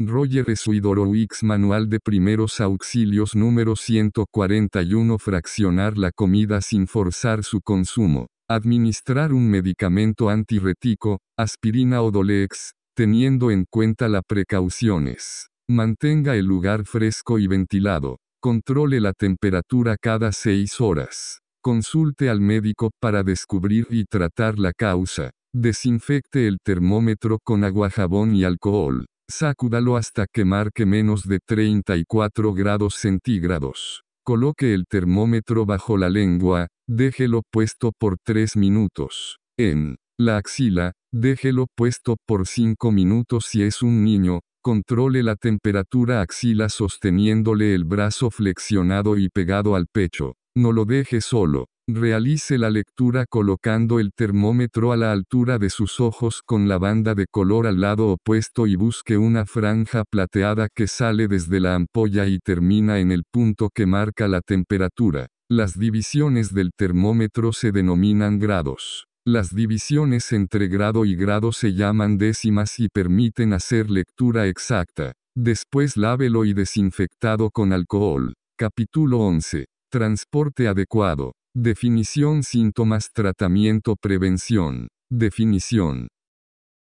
Roger X Manual de Primeros Auxilios número 141 Fraccionar la comida sin forzar su consumo. Administrar un medicamento antirretico, aspirina o dolex, teniendo en cuenta las precauciones. Mantenga el lugar fresco y ventilado. Controle la temperatura cada seis horas. Consulte al médico para descubrir y tratar la causa. Desinfecte el termómetro con agua jabón y alcohol. Sacúdalo hasta que marque menos de 34 grados centígrados. Coloque el termómetro bajo la lengua, déjelo puesto por 3 minutos. En la axila, déjelo puesto por 5 minutos si es un niño, controle la temperatura axila sosteniéndole el brazo flexionado y pegado al pecho. No lo deje solo. Realice la lectura colocando el termómetro a la altura de sus ojos con la banda de color al lado opuesto y busque una franja plateada que sale desde la ampolla y termina en el punto que marca la temperatura. Las divisiones del termómetro se denominan grados. Las divisiones entre grado y grado se llaman décimas y permiten hacer lectura exacta. Después lávelo y desinfectado con alcohol. Capítulo 11. Transporte adecuado. Definición síntomas tratamiento prevención. Definición.